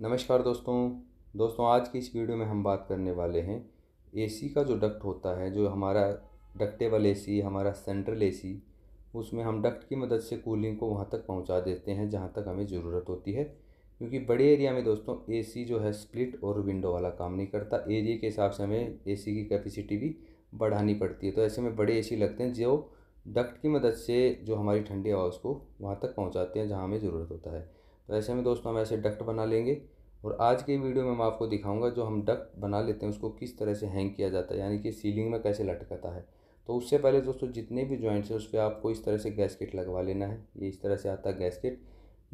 नमस्कार दोस्तों दोस्तों आज की इस वीडियो में हम बात करने वाले हैं एसी का जो डक्ट होता है जो हमारा डक्टेबल एसी हमारा सेंट्रल एसी उसमें हम डक्ट की मदद से कूलिंग को वहाँ तक पहुँचा देते हैं जहाँ तक हमें ज़रूरत होती है क्योंकि बड़े एरिया में दोस्तों एसी जो है स्प्लिट और विंडो वाला काम नहीं करता एरिया के हिसाब से हमें ए की कैपेसिटी भी बढ़ानी पड़ती है तो ऐसे में बड़े ए लगते हैं जो डक्ट की मदद से जो हमारी ठंडी हवा उसको वहाँ तक पहुँचाते हैं जहाँ हमें ज़रूरत होता है तो ऐसे में दोस्तों हम ऐसे डक्ट बना लेंगे और आज के वीडियो में मैं आपको दिखाऊंगा जो हम डक्ट बना लेते हैं उसको किस तरह से हैंग किया जाता है यानी कि सीलिंग में कैसे लटकता है तो उससे पहले दोस्तों जितने भी जॉइंट्स हैं उस पर आपको इस तरह से गैसकेट लगवा लेना है ये इस तरह से आता है गैसकेट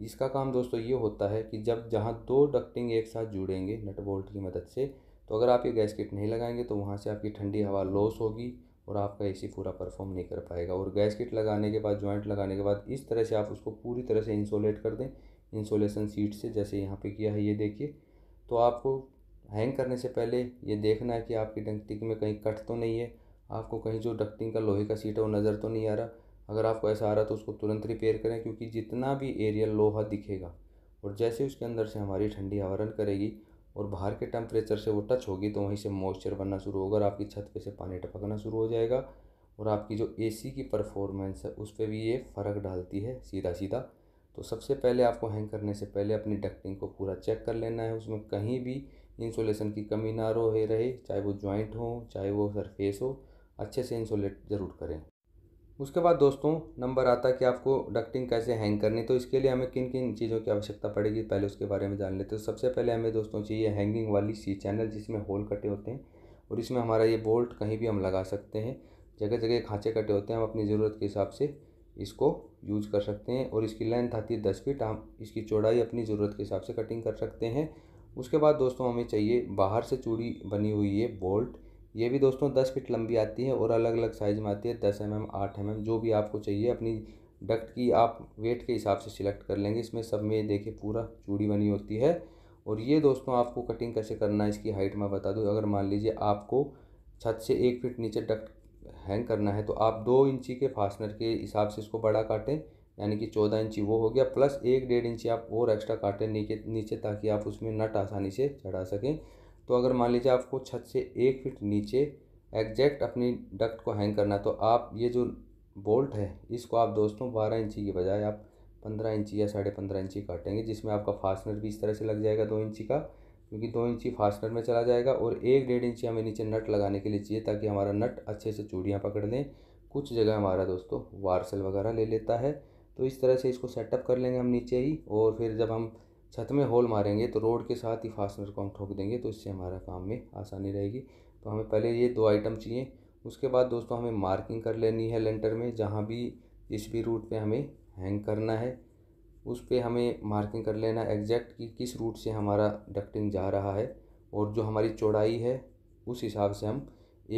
इसका काम दोस्तों ये होता है कि जब जहाँ दो डक्टिंग एक साथ जुड़ेंगे नट बोल्ट की मदद से तो अगर आप ये गैसकेट नहीं लगाएंगे तो वहाँ से आपकी ठंडी हवा लॉस होगी और आपका एसी पूरा परफॉर्म नहीं कर पाएगा और गैसकेट लगाने के बाद जॉइंट लगाने के बाद इस तरह से आप उसको पूरी तरह से इंसोलेट कर दें इंसोलेशन सीट से जैसे यहाँ पे किया है ये देखिए तो आपको हैंग करने से पहले ये देखना है कि आपकी डंकटिंग में कहीं कट तो नहीं है आपको कहीं जो डक्टिंग का लोहे का सीट है वो नज़र तो नहीं आ रहा अगर आपको ऐसा आ रहा तो उसको तुरंत रिपेयर करें क्योंकि जितना भी एरिया लोहा दिखेगा और जैसे उसके अंदर से हमारी ठंडी आवरण करेगी और बाहर के टेम्परेचर से वो टच होगी तो वहीं से मॉइस्चर बनना शुरू होगा और आपकी छत पे से पानी टपकना शुरू हो जाएगा और आपकी जो एसी की परफॉर्मेंस है उस पर भी ये फ़र्क डालती है सीधा सीधा तो सबसे पहले आपको हैंग करने से पहले अपनी डक्टिंग को पूरा चेक कर लेना है उसमें कहीं भी इंसुलेशन की कमी ना रहे रहे चाहे वो ज्वाइंट हो चाहे वो सरफेस हो अच्छे से इंसुलेट ज़रूर करें उसके बाद दोस्तों नंबर आता है कि आपको डक्टिंग कैसे हैंग करनी तो इसके लिए हमें किन किन चीज़ों की आवश्यकता पड़ेगी पहले उसके बारे में जान लेते हैं तो सबसे पहले हमें दोस्तों चाहिए हैंगिंग वाली सी चैनल जिसमें होल कटे होते हैं और इसमें हमारा ये बोल्ट कहीं भी हम लगा सकते हैं जगह जगह खाँचे कटे होते हैं हम अपनी ज़रूरत के हिसाब से इसको यूज कर सकते हैं और इसकी लेंथ आती है दस फीट हम इसकी चौड़ाई अपनी ज़रूरत के हिसाब से कटिंग कर सकते हैं उसके बाद दोस्तों हमें चाहिए बाहर से चूड़ी बनी हुई है बोल्ट ये भी दोस्तों दस फीट लंबी आती है और अलग अलग साइज़ में आती है दस एम mm, एम आठ एम mm, एम जो भी आपको चाहिए अपनी डक्ट की आप वेट के हिसाब से सिलेक्ट कर लेंगे इसमें सब में देखिए पूरा चूड़ी बनी होती है और ये दोस्तों आपको कटिंग कैसे करना है इसकी हाइट मैं बता दूँ अगर मान लीजिए आपको छत से एक फीट नीचे डक्ट हैंग करना है तो आप दो इंची के फास्टनर के हिसाब से इसको बड़ा काटें यानी कि चौदह इंची वो हो गया प्लस एक डेढ़ इंची आप और एक्स्ट्रा काटें नीचे नीचे ताकि आप उसमें नट आसानी से चढ़ा सकें तो अगर मान लीजिए आपको छत से एक फिट नीचे एग्जैक्ट अपनी डक्ट को हैंग करना तो आप ये जो बोल्ट है इसको आप दोस्तों बारह इंची के बजाय आप पंद्रह इंची या साढ़े पंद्रह इंची काटेंगे जिसमें आपका फास्टनर भी इस तरह से लग जाएगा दो इंची का क्योंकि दो इंची फास्टनर में चला जाएगा और एक डेढ़ इंची हमें नीचे नट लगाने के लिए चाहिए ताकि हमारा नट अच्छे से चूड़ियाँ पकड़ लें कुछ जगह हमारा दोस्तों वार्सल वगैरह ले लेता है तो इस तरह से इसको सेटअप कर लेंगे हम नीचे ही और फिर जब हम छत में होल मारेंगे तो रोड के साथ ही फास्टनर को हम ठोक देंगे तो इससे हमारा काम में आसानी रहेगी तो हमें पहले ये दो आइटम चाहिए उसके बाद दोस्तों हमें मार्किंग कर लेनी है लेंटर में जहाँ भी जिस भी रूट पे हमें हैंग करना है उस पर हमें मार्किंग कर लेना एग्जैक्ट कि किस रूट से हमारा डक्टिंग जा रहा है और जो हमारी चौड़ाई है उस हिसाब से हम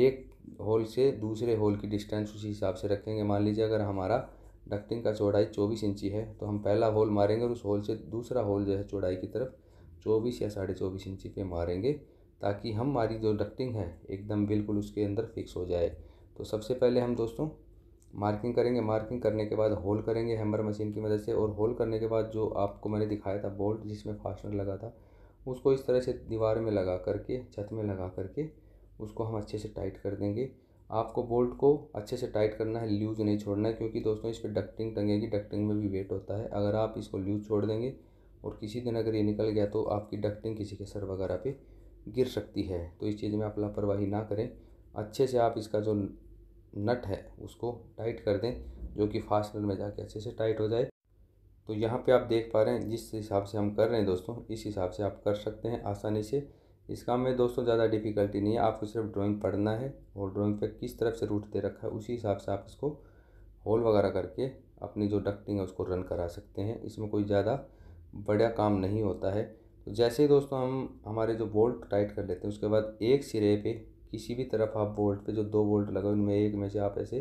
एक होल से दूसरे होल की डिस्टेंस उसी हिसाब से रखेंगे मान लीजिए अगर हमारा डक्टिंग का चौड़ाई चौबीस इंची है तो हम पहला होल मारेंगे और उस होल से दूसरा होल जो है चौड़ाई की तरफ चौबीस या साढ़े चौबीस इंची पे मारेंगे ताकि हमारी जो डक्टिंग है एकदम बिल्कुल उसके अंदर फिक्स हो जाए तो सबसे पहले हम दोस्तों मार्किंग करेंगे मार्किंग करने के बाद होल करेंगे हैमर मशीन की मदद से और होल करने के बाद जो आपको मैंने दिखाया था बोल्ट जिसमें फास्टनर लगा था उसको इस तरह से दीवार में लगा करके छत में लगा करके उसको हम अच्छे से टाइट कर देंगे आपको बोल्ट को अच्छे से टाइट करना है लूज नहीं छोड़ना है क्योंकि दोस्तों इस पर डक्टिंग टंगेगी डक्टिंग में भी वेट होता है अगर आप इसको लूज छोड़ देंगे और किसी दिन अगर ये निकल गया तो आपकी डक्टिंग किसी के सर वगैरह पे गिर सकती है तो इस चीज़ में आप लापरवाही ना करें अच्छे से आप इसका जो नट है उसको टाइट कर दें जो कि फास्टनर में जाके अच्छे से टाइट हो जाए तो यहाँ पे आप देख पा रहे हैं जिस हिसाब से हम कर रहे हैं दोस्तों इस हिसाब से आप कर सकते हैं आसानी से इस काम में दोस्तों ज़्यादा डिफिकल्टी नहीं है आपको सिर्फ ड्राइंग पढ़ना है और ड्राइंग पे किस तरफ से रूट दे रखा है उसी हिसाब से आप इसको होल वगैरह करके अपनी जो डक्टिंग है उसको रन करा सकते हैं इसमें कोई ज़्यादा बड़ा काम नहीं होता है तो जैसे ही दोस्तों हम हमारे जो बोल्ट टाइट कर लेते हैं उसके बाद एक सिरे पे किसी भी तरफ आप बोल्ट पे जो दो बोल्ट लगा उनमें एक में से आप ऐसे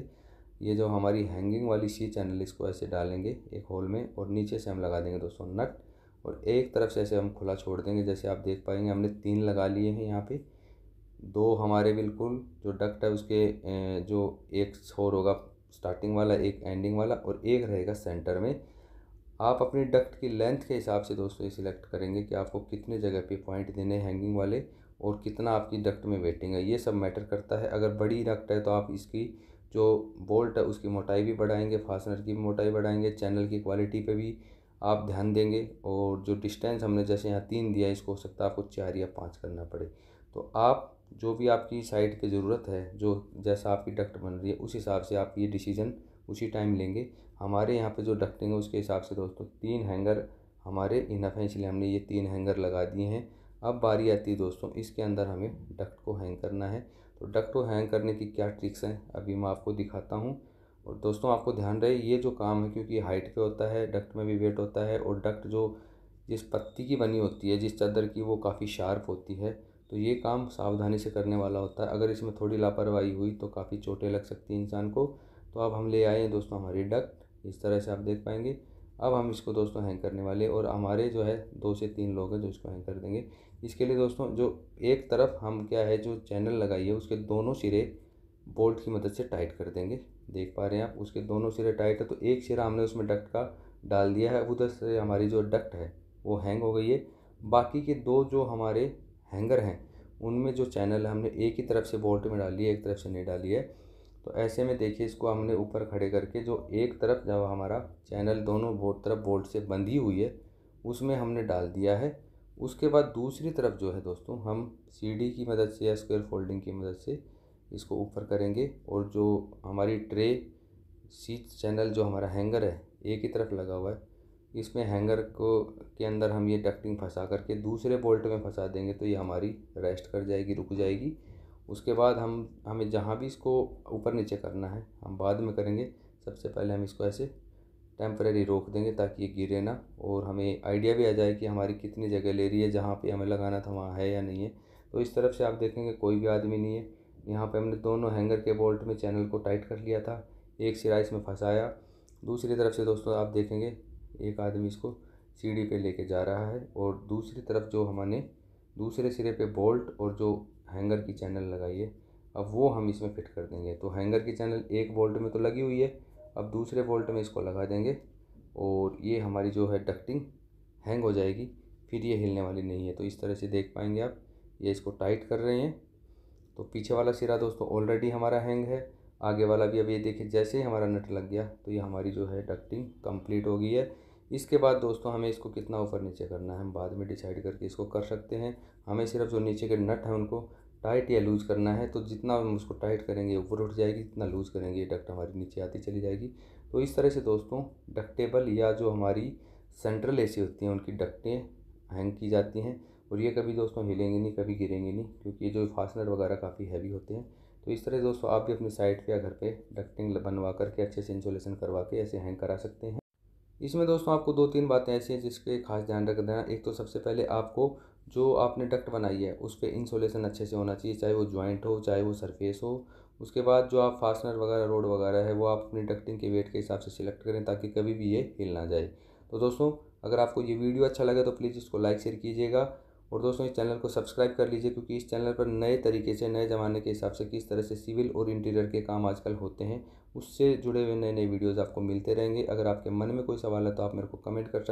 ये जो हमारी हैंगिंग वाली सी चैनल इसको ऐसे डालेंगे एक होल में और नीचे से हम लगा देंगे दोस्तों नट और एक तरफ से ऐसे हम खुला छोड़ देंगे जैसे आप देख पाएंगे हमने तीन लगा लिए हैं यहाँ पे दो हमारे बिल्कुल जो डक्ट है उसके जो एक छोर होगा स्टार्टिंग वाला एक एंडिंग वाला और एक रहेगा सेंटर में आप अपनी डक्ट की लेंथ के हिसाब से दोस्तों ये सिलेक्ट करेंगे कि आपको कितने जगह पे पॉइंट देने हैंगिंग वाले और कितना आपकी डक्ट में वेटिंग है ये सब मैटर करता है अगर बड़ी डक्ट है तो आप इसकी जो बोल्ट है उसकी मोटाई भी बढ़ाएंगे फासनर की मोटाई बढ़ाएंगे चैनल की क्वालिटी पे भी आप ध्यान देंगे और जो डिस्टेंस हमने जैसे यहाँ तीन दिया इसको हो सकता है आपको चार या पाँच करना पड़े तो आप जो भी आपकी साइट की ज़रूरत है जो जैसा आपकी डक्ट बन रही है उस हिसाब से आप ये डिसीज़न उसी टाइम लेंगे हमारे यहाँ पर जो डक्टिंग है उसके हिसाब से दोस्तों तीन हैंगर हमारे इनफ हैं इसलिए हमने ये तीन हैंगर लगा दिए हैं अब बारी आती है दोस्तों इसके अंदर हमें डक्ट को हैंग करना है तो डक्ट को हैंग करने की क्या ट्रिक्स हैं अभी मैं आपको दिखाता हूँ और दोस्तों आपको ध्यान रहे ये जो काम है क्योंकि हाइट पे होता है डक्ट में भी वेट होता है और डक्ट जो जिस पत्ती की बनी होती है जिस चादर की वो काफ़ी शार्प होती है तो ये काम सावधानी से करने वाला होता है अगर इसमें थोड़ी लापरवाही हुई तो काफ़ी चोटें लग सकती हैं इंसान को तो अब हम ले आए हैं दोस्तों हमारी डक्ट इस तरह से आप देख पाएंगे अब हम इसको दोस्तों हैंग करने वाले और हमारे जो है दो से तीन लोग हैं जो इसको हैंग कर देंगे इसके लिए दोस्तों जो एक तरफ हम क्या है जो चैनल लगाई है उसके दोनों सिरे बोल्ट की मदद से टाइट कर देंगे देख पा रहे हैं आप उसके दोनों सिरे टाइट है तो एक सिरा हमने उसमें डक्ट का डाल दिया है उधर से हमारी जो डक्ट है वो हैंग हो गई है बाकी के दो जो हमारे हैंगर हैं उनमें जो चैनल है हमने एक ही तरफ से बोल्ट में डाली है एक तरफ से नहीं डाली है तो ऐसे में देखिए इसको हमने ऊपर खड़े करके जो एक तरफ जब हमारा चैनल दोनों बोर्ड तरफ बोल्ट से बंधी हुई है उसमें हमने डाल दिया है उसके बाद दूसरी तरफ जो है दोस्तों हम सीडी की मदद से या स्क्वेयर फोल्डिंग की मदद से इसको ऊपर करेंगे और जो हमारी ट्रे सी चैनल जो हमारा हैंगर है एक ही तरफ लगा हुआ है इसमें हैंगर को के अंदर हम ये डक्टिंग फंसा करके दूसरे बोल्ट में फंसा देंगे तो ये हमारी रेस्ट कर जाएगी रुक जाएगी उसके बाद हम हमें जहाँ भी इसको ऊपर नीचे करना है हम बाद में करेंगे सबसे पहले हम इसको ऐसे टेम्प्रेरी रोक देंगे ताकि ये गिरे ना और हमें आइडिया भी आ जाए कि हमारी कितनी जगह ले रही है जहाँ पे हमें लगाना था वहाँ है या नहीं है तो इस तरफ से आप देखेंगे कोई भी आदमी नहीं है यहाँ पे हमने दोनों हैंगर के बोल्ट में चैनल को टाइट कर लिया था एक सिरा इसमें फंसाया दूसरी तरफ से दोस्तों आप देखेंगे एक आदमी इसको सीढ़ी पर ले जा रहा है और दूसरी तरफ जो हमने दूसरे सिरे पर बोल्ट और जो हैंगर की चैनल लगाई है अब वो हम इसमें फिट कर देंगे तो हैंगर की चैनल एक वोल्ट में तो लगी हुई है अब दूसरे वोल्ट में इसको लगा देंगे और ये हमारी जो है डक्टिंग हैंग हो जाएगी फिर ये हिलने वाली नहीं है तो इस तरह से देख पाएंगे आप ये इसको टाइट कर रहे हैं तो पीछे वाला सिरा दोस्तों ऑलरेडी हमारा हैंग है आगे वाला भी अब ये देखिए जैसे ही हमारा नट लग गया तो ये हमारी जो है डक्टिंग कंप्लीट हो गई है इसके बाद दोस्तों हमें इसको कितना ऊपर नीचे करना है हम बाद में डिसाइड करके इसको कर सकते हैं हमें सिर्फ जो नीचे के नट हैं उनको टाइट या लूज़ करना है तो जितना हम उसको टाइट करेंगे ऊपर उठ जाएगी जितना लूज़ करेंगे ये डक्ट हमारी नीचे आती चली जाएगी तो इस तरह से दोस्तों डक्टेबल या जो हमारी सेंट्रल ए होती हैं उनकी डक्टें हैंग की जाती हैं और ये कभी दोस्तों हिलेंगे नहीं कभी गिरेंगे नहीं क्योंकि ये जो फास्टनर वगैरह काफ़ी हैवी होते हैं तो इस तरह दोस्तों आप भी अपनी साइट पे या घर पे डक्टिंग बनवा करके अच्छे से इंसोलेशन करवा के ऐसे हैंग करा सकते हैं इसमें दोस्तों आपको दो तीन बातें ऐसी हैं जिसके खास ध्यान रख देना एक तो सबसे पहले आपको जो आपने डक्ट बनाई है उस पर इंसोलेशन अच्छे से होना चाहिए चाहे वो ज्वाइंट हो चाहे वो सरफेस हो उसके बाद जो आप फास्टनर वगैरह रोड वगैरह है वो आप अपनी डक्टिंग के वेट के हिसाब से सिलेक्ट करें ताकि कभी भी ये हिल ना जाए तो दोस्तों अगर आपको ये वीडियो अच्छा लगे तो प्लीज़ इसको लाइक शेयर कीजिएगा और दोस्तों इस चैनल को सब्सक्राइब कर लीजिए क्योंकि इस चैनल पर नए तरीके से नए ज़माने के हिसाब से किस तरह से सिविल और इंटीरियर के काम आजकल होते हैं उससे जुड़े हुए नए नए वीडियोज़ आपको मिलते रहेंगे अगर आपके मन में कोई सवाल है तो आप मेरे को कमेंट कर सकते